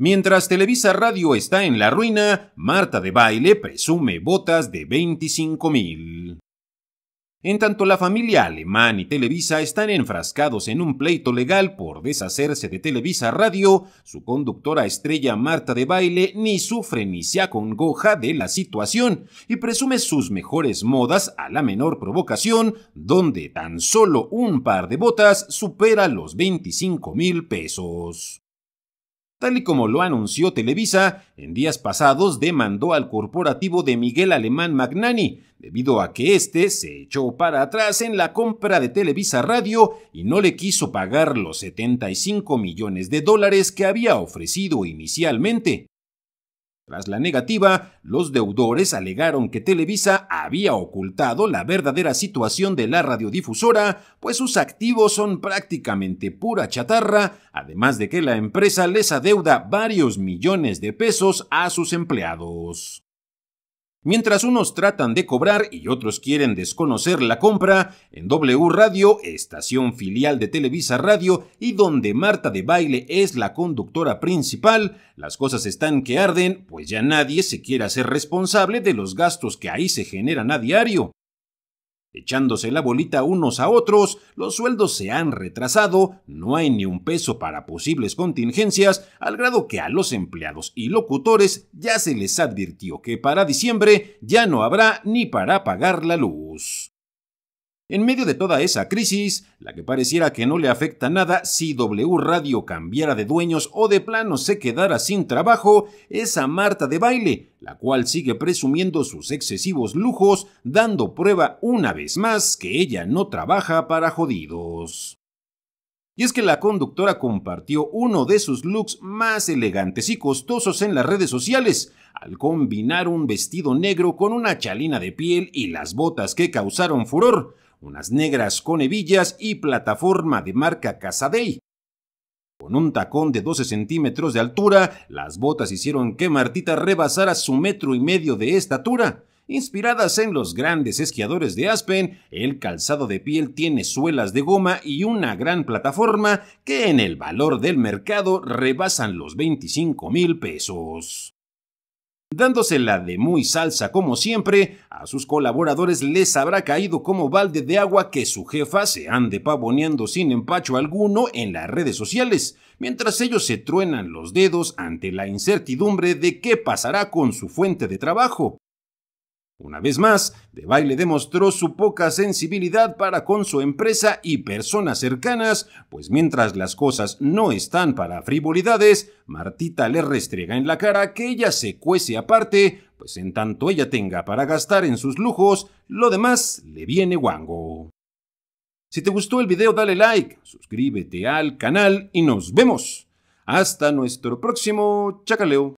Mientras Televisa Radio está en la ruina, Marta de Baile presume botas de 25 mil. En tanto la familia Alemán y Televisa están enfrascados en un pleito legal por deshacerse de Televisa Radio, su conductora estrella Marta de Baile ni sufre ni se acongoja de la situación y presume sus mejores modas a la menor provocación, donde tan solo un par de botas supera los 25 mil pesos. Tal y como lo anunció Televisa, en días pasados demandó al corporativo de Miguel Alemán Magnani, debido a que éste se echó para atrás en la compra de Televisa Radio y no le quiso pagar los 75 millones de dólares que había ofrecido inicialmente. Tras la negativa, los deudores alegaron que Televisa había ocultado la verdadera situación de la radiodifusora, pues sus activos son prácticamente pura chatarra, además de que la empresa les adeuda varios millones de pesos a sus empleados. Mientras unos tratan de cobrar y otros quieren desconocer la compra, en W Radio, estación filial de Televisa Radio y donde Marta de Baile es la conductora principal, las cosas están que arden, pues ya nadie se quiere hacer responsable de los gastos que ahí se generan a diario. Echándose la bolita unos a otros, los sueldos se han retrasado, no hay ni un peso para posibles contingencias, al grado que a los empleados y locutores ya se les advirtió que para diciembre ya no habrá ni para pagar la luz. En medio de toda esa crisis, la que pareciera que no le afecta nada si W Radio cambiara de dueños o de plano se quedara sin trabajo, es a Marta de Baile, la cual sigue presumiendo sus excesivos lujos, dando prueba una vez más que ella no trabaja para jodidos. Y es que la conductora compartió uno de sus looks más elegantes y costosos en las redes sociales, al combinar un vestido negro con una chalina de piel y las botas que causaron furor, unas negras con hebillas y plataforma de marca Casadei. Con un tacón de 12 centímetros de altura, las botas hicieron que Martita rebasara su metro y medio de estatura. Inspiradas en los grandes esquiadores de Aspen, el calzado de piel tiene suelas de goma y una gran plataforma que en el valor del mercado rebasan los 25 mil pesos. Dándosela de muy salsa como siempre, a sus colaboradores les habrá caído como balde de agua que su jefa se ande pavoneando sin empacho alguno en las redes sociales, mientras ellos se truenan los dedos ante la incertidumbre de qué pasará con su fuente de trabajo. Una vez más, De Baile demostró su poca sensibilidad para con su empresa y personas cercanas, pues mientras las cosas no están para frivolidades, Martita le restriega en la cara que ella se cuece aparte, pues en tanto ella tenga para gastar en sus lujos, lo demás le viene guango. Si te gustó el video dale like, suscríbete al canal y nos vemos. Hasta nuestro próximo chacaleo.